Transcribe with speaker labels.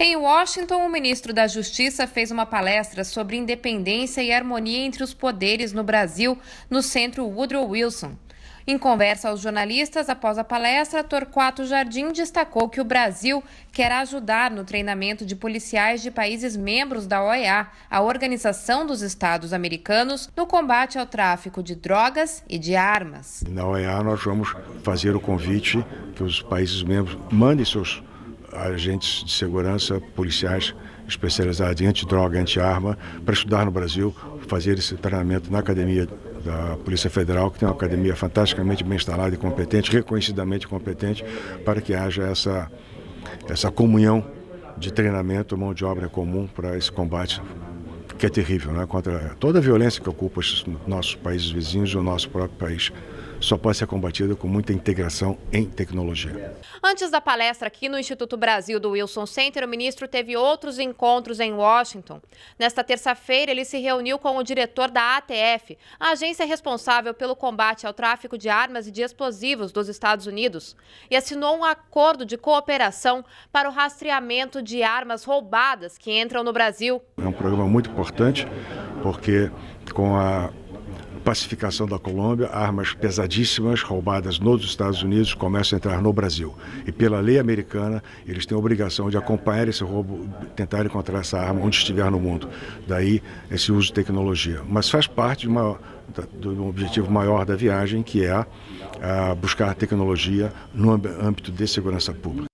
Speaker 1: Em Washington, o ministro da Justiça fez uma palestra sobre independência e harmonia entre os poderes no Brasil, no centro Woodrow Wilson. Em conversa aos jornalistas após a palestra, Torquato Jardim destacou que o Brasil quer ajudar no treinamento de policiais de países membros da OEA, a Organização dos Estados Americanos, no combate ao tráfico de drogas e de armas.
Speaker 2: Na OEA, nós vamos fazer o convite que os países membros mandem seus agentes de segurança, policiais especializados em antidroga, anti-arma, para estudar no Brasil, fazer esse treinamento na academia da Polícia Federal, que tem uma academia fantasticamente bem instalada e competente, reconhecidamente competente, para que haja essa, essa comunhão de treinamento, mão de obra comum para esse combate que é terrível, né? contra toda a violência que ocupa os nossos países vizinhos e o nosso próprio país só pode ser combatida com muita integração em tecnologia.
Speaker 1: Antes da palestra aqui no Instituto Brasil do Wilson Center, o ministro teve outros encontros em Washington. Nesta terça-feira, ele se reuniu com o diretor da ATF, a agência responsável pelo combate ao tráfico de armas e de explosivos dos Estados Unidos, e assinou um acordo de cooperação para o rastreamento de armas roubadas que entram no Brasil.
Speaker 2: É um programa muito importante, porque com a pacificação da Colômbia, armas pesadíssimas roubadas nos Estados Unidos começam a entrar no Brasil. E pela lei americana, eles têm a obrigação de acompanhar esse roubo, tentar encontrar essa arma onde estiver no mundo. Daí esse uso de tecnologia. Mas faz parte de, uma, de um objetivo maior da viagem, que é buscar tecnologia no âmbito de segurança pública.